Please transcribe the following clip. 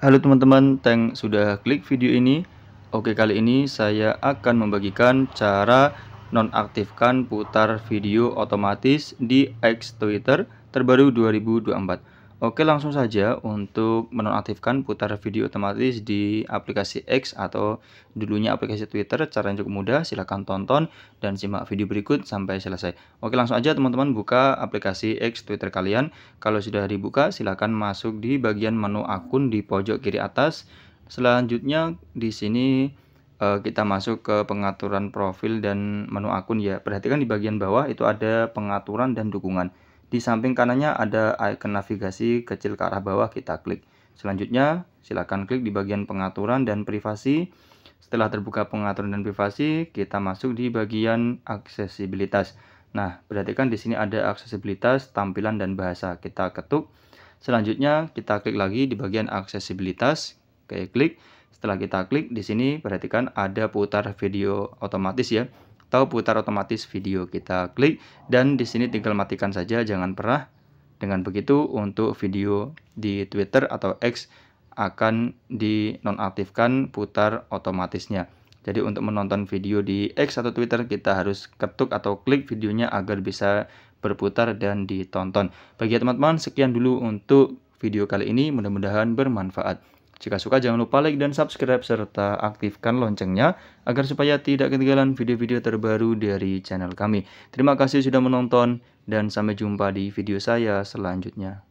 Halo teman-teman, Tank sudah klik video ini. Oke, kali ini saya akan membagikan cara nonaktifkan putar video otomatis di X Twitter terbaru 2024. Oke langsung saja untuk menonaktifkan putar video otomatis di aplikasi X atau dulunya aplikasi Twitter cara yang cukup mudah silahkan tonton dan simak video berikut sampai selesai Oke langsung aja teman-teman buka aplikasi X Twitter kalian kalau sudah dibuka silahkan masuk di bagian menu akun di pojok kiri atas selanjutnya di sini eh, kita masuk ke pengaturan profil dan menu akun ya perhatikan di bagian bawah itu ada pengaturan dan dukungan di samping kanannya ada icon navigasi kecil ke arah bawah, kita klik. Selanjutnya, silakan klik di bagian pengaturan dan privasi. Setelah terbuka pengaturan dan privasi, kita masuk di bagian aksesibilitas. Nah, perhatikan di sini ada aksesibilitas, tampilan, dan bahasa. Kita ketuk. Selanjutnya, kita klik lagi di bagian aksesibilitas. Oke, klik. Setelah kita klik, di sini perhatikan ada putar video otomatis ya atau putar otomatis video. Kita klik dan di sini tinggal matikan saja jangan pernah. Dengan begitu untuk video di Twitter atau X akan dinonaktifkan putar otomatisnya. Jadi untuk menonton video di X atau Twitter kita harus ketuk atau klik videonya agar bisa berputar dan ditonton. Bagi teman-teman sekian dulu untuk video kali ini mudah-mudahan bermanfaat. Jika suka jangan lupa like dan subscribe serta aktifkan loncengnya agar supaya tidak ketinggalan video-video terbaru dari channel kami. Terima kasih sudah menonton dan sampai jumpa di video saya selanjutnya.